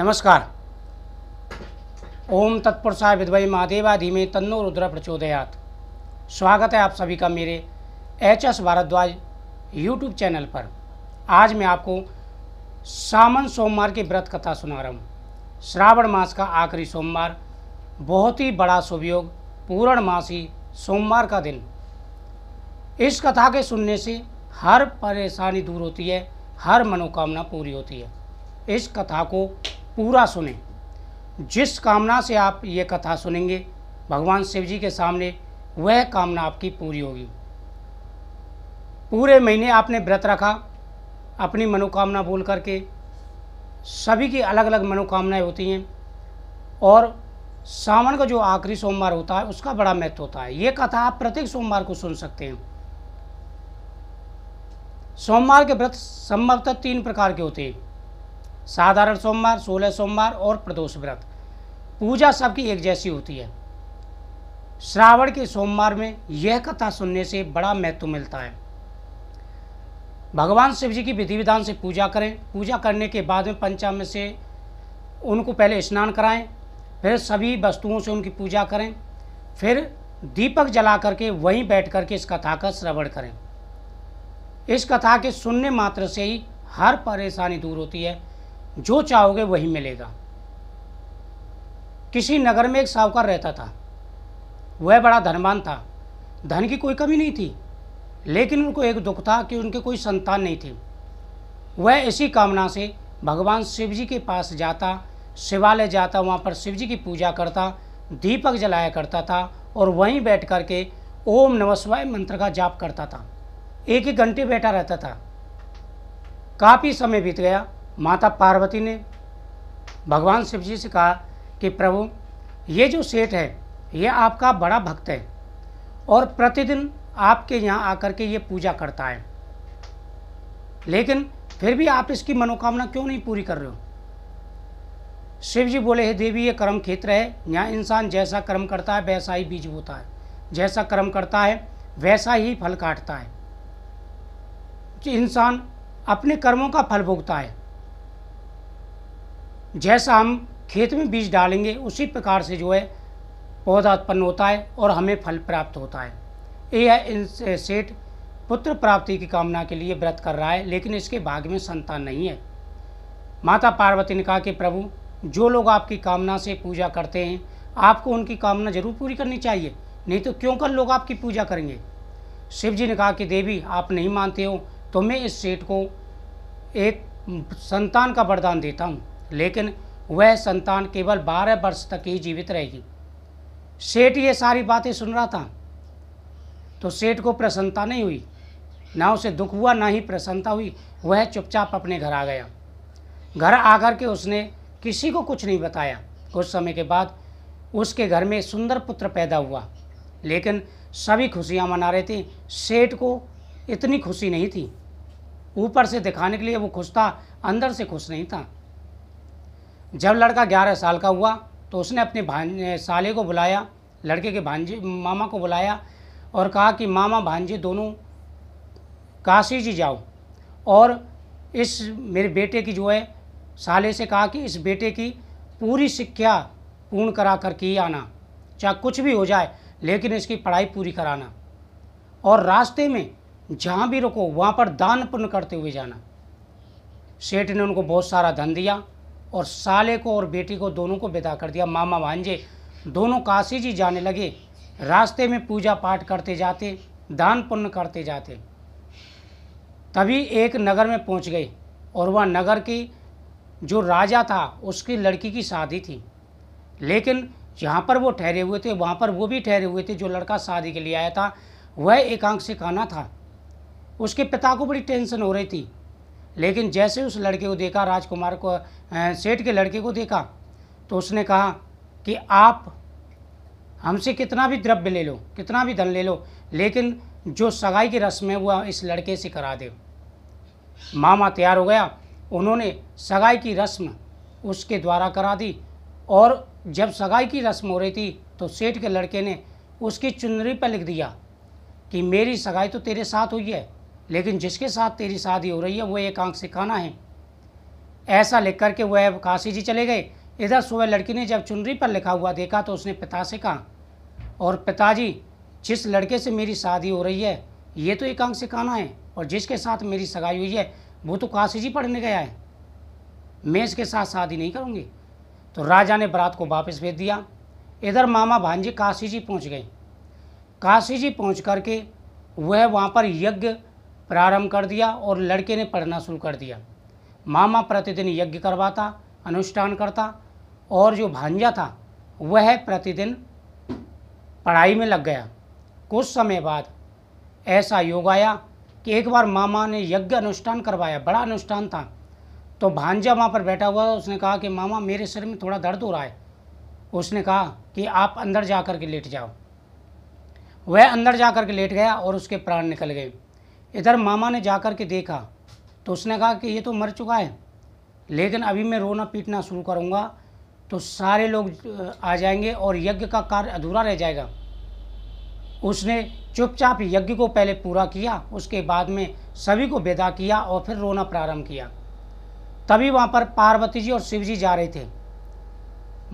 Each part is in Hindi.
नमस्कार ओम साहब विधवाई महादेवा धीमे तन्नो रुद्र प्रचोदयात स्वागत है आप सभी का मेरे H S Bhardwaj YouTube channel पर आज मैं आपको सावन सोमवार की व्रत कथा सुना रहा हूँ श्रावण मास का आखिरी सोमवार बहुत ही बड़ा मास ही सोमवार का दिन इस कथा के सुनने से हर परेशानी दूर होती है हर मनोकामना पूरी होती है इस कथा को पूरा सुने जिस कामना से आप ये कथा सुनेंगे भगवान शिव जी के सामने वह कामना आपकी पूरी होगी पूरे महीने आपने व्रत रखा अपनी मनोकामना बोल करके सभी की अलग अलग मनोकामनाएं होती हैं और सावन का जो आखिरी सोमवार होता है उसका बड़ा महत्व होता है ये कथा आप प्रत्येक सोमवार को सुन सकते हैं सोमवार के व्रत संभवतः तीन प्रकार के होते हैं साधारण सोमवार सोलह सोमवार और प्रदोष व्रत पूजा सबकी एक जैसी होती है श्रावण के सोमवार में यह कथा सुनने से बड़ा महत्व मिलता है भगवान शिव जी की विधि विधान से पूजा करें पूजा करने के बाद में पंचम से उनको पहले स्नान कराएं फिर सभी वस्तुओं से उनकी पूजा करें फिर दीपक जला करके वहीं बैठ करके इस कथा का श्रवण करें इस कथा के सुनने मात्र से ही हर परेशानी दूर होती है जो चाहोगे वही मिलेगा किसी नगर में एक साहूकार रहता था वह बड़ा धनवान था धन की कोई कमी नहीं थी लेकिन उनको एक दुख था कि उनके कोई संतान नहीं थी वह इसी कामना से भगवान शिव जी के पास जाता शिवालय जाता वहाँ पर शिव जी की पूजा करता दीपक जलाया करता था और वहीं बैठ कर के ओम नमस्वाय मंत्र का जाप करता था एक ही घंटे बैठा रहता था काफ़ी समय बीत गया माता पार्वती ने भगवान शिव जी से कहा कि प्रभु ये जो सेठ है ये आपका बड़ा भक्त है और प्रतिदिन आपके यहाँ आकर के ये पूजा करता है लेकिन फिर भी आप इसकी मनोकामना क्यों नहीं पूरी कर रहे हो शिव जी बोले हे देवी ये कर्म क्षेत्र है यहाँ इंसान जैसा कर्म करता है वैसा ही बीज होता है जैसा कर्म करता है वैसा ही फल काटता है इंसान अपने कर्मों का फल भोगता है जैसा हम खेत में बीज डालेंगे उसी प्रकार से जो है पौधा उत्पन्न होता है और हमें फल प्राप्त होता है यह इन सेठ पुत्र प्राप्ति की कामना के लिए व्रत कर रहा है लेकिन इसके भाग्य में संतान नहीं है माता पार्वती ने कहा कि प्रभु जो लोग आपकी कामना से पूजा करते हैं आपको उनकी कामना जरूर पूरी करनी चाहिए नहीं तो क्यों कर लोग आपकी पूजा करेंगे शिव जी ने कहा कि देवी आप नहीं मानते हो तो मैं इस सेठ को एक संतान का वरदान देता हूँ लेकिन वह संतान केवल बारह वर्ष तक ही जीवित रहेगी सेठ ये सारी बातें सुन रहा था तो सेठ को प्रसन्नता नहीं हुई ना उसे दुख हुआ ना ही प्रसन्नता हुई वह चुपचाप अपने घर आ गया घर आकर के उसने किसी को कुछ नहीं बताया कुछ समय के बाद उसके घर में सुंदर पुत्र पैदा हुआ लेकिन सभी खुशियाँ मना रहे थे सेठ को इतनी खुशी नहीं थी ऊपर से दिखाने के लिए वो खुश था अंदर से खुश नहीं था जब लड़का ग्यारह साल का हुआ तो उसने अपने भान साले को बुलाया लड़के के भांजे मामा को बुलाया और कहा कि मामा भांजे दोनों काशी जी जाओ और इस मेरे बेटे की जो है साले से कहा कि इस बेटे की पूरी शिक्षा पूर्ण करा कर के आना चाहे कुछ भी हो जाए लेकिन इसकी पढ़ाई पूरी कराना और रास्ते में जहाँ भी रुको वहाँ पर दान पुण्य करते हुए जाना सेठ ने उनको बहुत सारा धन दिया और साले को और बेटी को दोनों को विदा कर दिया मामा भांजे दोनों काशी जी जाने लगे रास्ते में पूजा पाठ करते जाते दान पुण्य करते जाते तभी एक नगर में पहुंच गए और वह नगर की जो राजा था उसकी लड़की की शादी थी लेकिन जहाँ पर वो ठहरे हुए थे वहाँ पर वो भी ठहरे हुए थे जो लड़का शादी के लिए आया था वह एकांक से खाना था उसके पिता को बड़ी टेंशन हो रही थी लेकिन जैसे उस लड़के को देखा राजकुमार को सेठ के लड़के को देखा तो उसने कहा कि आप हमसे कितना भी द्रव्य ले लो कितना भी धन ले लो लेकिन जो सगाई की रस्म है वह इस लड़के से करा दे मामा तैयार हो गया उन्होंने सगाई की रस्म उसके द्वारा करा दी और जब सगाई की रस्म हो रही थी तो सेठ के लड़के ने उसकी चुनरी पर लिख दिया कि मेरी सगाई तो तेरे साथ हुई है लेकिन जिसके साथ तेरी शादी हो रही है वो एक आंख से खाना है ऐसा लिख करके वह काशी जी चले गए इधर सुबह लड़की ने जब चुनरी पर लिखा हुआ देखा तो उसने पिता से कहा और पिताजी जिस लड़के से मेरी शादी हो रही है ये तो एक आंख से खाना है और जिसके साथ मेरी सगाई हुई है वो तो काशी जी पढ़ने गया है मैं इसके साथ शादी नहीं करूँगी तो राजा ने बरात को वापस भेज दिया इधर मामा भांजे काशी जी पहुँच गए काशी जी पहुँच करके वह वहाँ पर यज्ञ प्रारंभ कर दिया और लड़के ने पढ़ना शुरू कर दिया मामा प्रतिदिन यज्ञ करवाता अनुष्ठान करता और जो भांजा था वह प्रतिदिन पढ़ाई में लग गया कुछ समय बाद ऐसा योग आया कि एक बार मामा ने यज्ञ अनुष्ठान करवाया बड़ा अनुष्ठान था तो भांजा वहाँ पर बैठा हुआ उसने कहा कि मामा मेरे सिर में थोड़ा दर्द हो रहा है उसने कहा कि आप अंदर जा कर के लेट जाओ वह अंदर जा कर के लेट गया और उसके प्राण निकल गए इधर मामा ने जाकर के देखा तो उसने कहा कि ये तो मर चुका है लेकिन अभी मैं रोना पीटना शुरू करूँगा तो सारे लोग आ जाएंगे और यज्ञ का कार्य अधूरा रह जाएगा उसने चुपचाप यज्ञ को पहले पूरा किया उसके बाद में सभी को विदा किया और फिर रोना प्रारंभ किया तभी वहाँ पर पार्वती जी और शिव जी जा रहे थे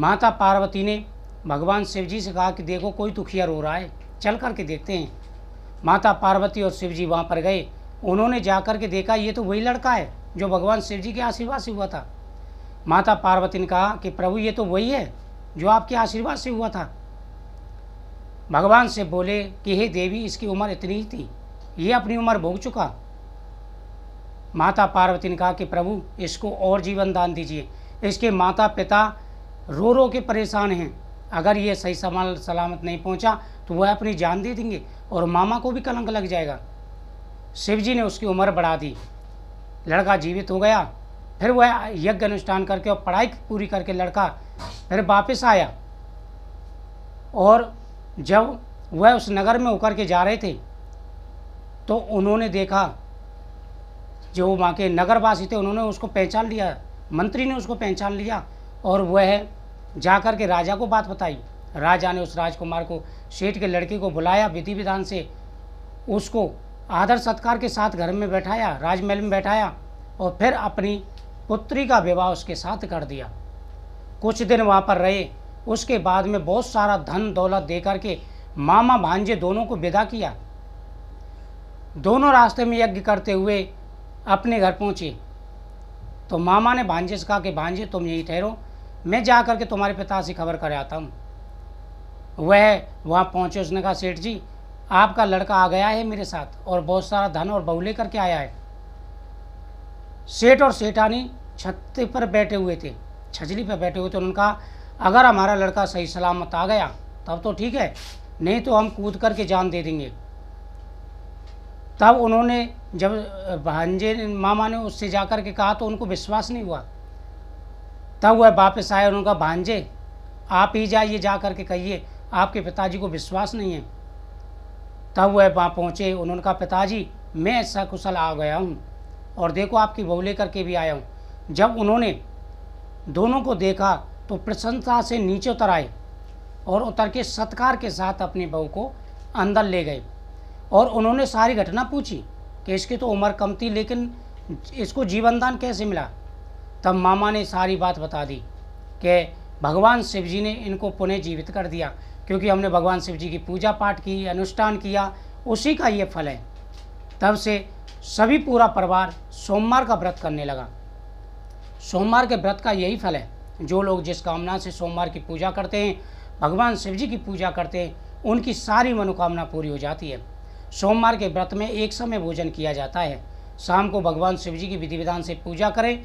माता पार्वती ने भगवान शिव जी से कहा कि देखो कोई दुखिया रो रहा है चल कर के देखते हैं माता पार्वती और शिव जी वहाँ पर गए उन्होंने जाकर के देखा ये तो वही लड़का है जो भगवान शिव जी के आशीर्वाद से हुआ था माता पार्वती ने कहा कि प्रभु ये तो वही है जो आपके आशीर्वाद से हुआ था भगवान से बोले कि हे देवी इसकी उम्र इतनी ही थी ये अपनी उम्र भोग चुका माता पार्वती ने कहा कि प्रभु इसको और जीवन दान दीजिए इसके माता पिता रो रो के परेशान हैं अगर ये सही समान सलामत नहीं पहुंचा तो वह अपनी जान दे देंगे और मामा को भी कलंक लग जाएगा शिव जी ने उसकी उम्र बढ़ा दी लड़का जीवित हो गया फिर वह यज्ञ अनुष्ठान करके और पढ़ाई पूरी करके लड़का फिर वापस आया और जब वह उस नगर में होकर के जा रहे थे तो उन्होंने देखा जो वहाँ के नगरवासी थे उन्होंने उसको पहचान लिया मंत्री ने उसको पहचान लिया और वह जाकर के राजा को बात बताई राजा ने उस राजकुमार को सेठ के लड़के को बुलाया विधि विधान से उसको आदर सत्कार के साथ घर में बैठाया राजमहल में बैठाया और फिर अपनी पुत्री का विवाह उसके साथ कर दिया कुछ दिन वहाँ पर रहे उसके बाद में बहुत सारा धन दौलत दे करके मामा भांजे दोनों को विदा किया दोनों रास्ते में यज्ञ करते हुए अपने घर पहुँचे तो मामा ने भांजे से कहा कि भांजे तुम यहीं ठहरो मैं जा करके तुम्हारे पिता से खबर कर आता हूँ वह वहाँ पहुँचे उसने कहा सेठ जी आपका लड़का आ गया है मेरे साथ और बहुत सारा धन और लेकर करके आया है सेठ और सेठानी छत पर बैठे हुए थे छजली पर बैठे हुए थे उन्होंने कहा अगर हमारा लड़का सही सलामत आ गया तब तो ठीक है नहीं तो हम कूद करके जान दे देंगे तब उन्होंने जब भांजे मामा ने उससे जाकर के कहा तो उनको विश्वास नहीं हुआ तब वह वापस आए उन्होंने कहा भांजे आप ही जाइए जा कर के कहिए आपके पिताजी को विश्वास नहीं है तब वह वहाँ पहुँचे उन्होंने कहा पिताजी मैं सकुशल आ गया हूँ और देखो आपकी बहू लेकर के भी आया हूँ जब उन्होंने दोनों को देखा तो प्रसन्नता से नीचे उतर आए और उतर के सत्कार के साथ अपनी बहू को अंदर ले गए और उन्होंने सारी घटना पूछी कि इसकी तो उम्र कम थी लेकिन इसको जीवनदान कैसे मिला तब मामा ने सारी बात बता दी कि भगवान शिव जी ने इनको पुनः जीवित कर दिया क्योंकि हमने भगवान शिव जी की पूजा पाठ की अनुष्ठान किया उसी का ये फल है तब से सभी पूरा परिवार सोमवार का व्रत करने लगा सोमवार के व्रत का यही फल है जो लोग जिस कामना से सोमवार की पूजा करते हैं भगवान शिव जी की पूजा करते हैं उनकी सारी मनोकामना पूरी हो जाती है सोमवार के व्रत में एक समय भोजन किया जाता है शाम को भगवान शिव जी की विधि विधान से पूजा करें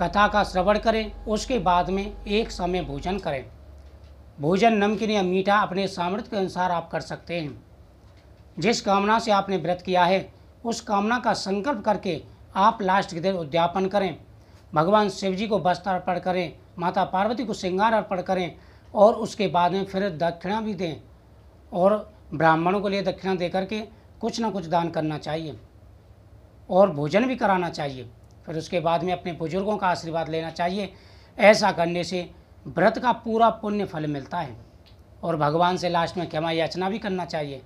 कथा का श्रवण करें उसके बाद में एक समय भोजन करें भोजन नमकीन या मीठा अपने सामर्थ्य के अनुसार आप कर सकते हैं जिस कामना से आपने व्रत किया है उस कामना का संकल्प करके आप लास्ट के दिन उद्यापन करें भगवान शिव जी को वस्त्र अर्पण करें माता पार्वती को श्रृंगार अर्पण करें और उसके बाद में फिर दक्षिणा भी दें और ब्राह्मणों के लिए दक्षिणा दे करके कुछ ना कुछ दान करना चाहिए और भोजन भी कराना चाहिए फिर उसके बाद में अपने बुज़ुर्गों का आशीर्वाद लेना चाहिए ऐसा करने से व्रत का पूरा पुण्य फल मिलता है और भगवान से लास्ट में क्षमा याचना भी करना चाहिए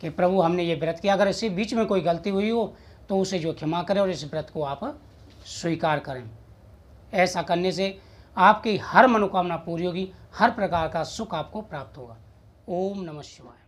कि प्रभु हमने ये व्रत किया अगर इसी बीच में कोई गलती हुई हो तो उसे जो क्षमा करें और इस व्रत को आप स्वीकार करें ऐसा करने से आपकी हर मनोकामना पूरी होगी हर प्रकार का सुख आपको प्राप्त होगा ओम नमः शिवाय